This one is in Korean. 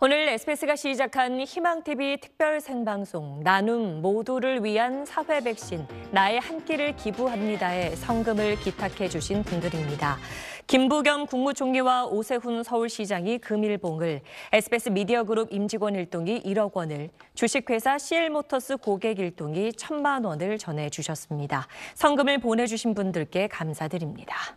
오늘 SBS가 시작한 희망TV 특별 생방송 나눔 모두를 위한 사회 백신 나의 한 끼를 기부합니다에 성금을 기탁해 주신 분들입니다. 김부겸 국무총리와 오세훈 서울시장이 금일봉을, SBS 미디어그룹 임직원 일동이 1억 원을, 주식회사 CL모터스 고객 일동이 1 천만 원을 전해 주셨습니다. 성금을 보내주신 분들께 감사드립니다.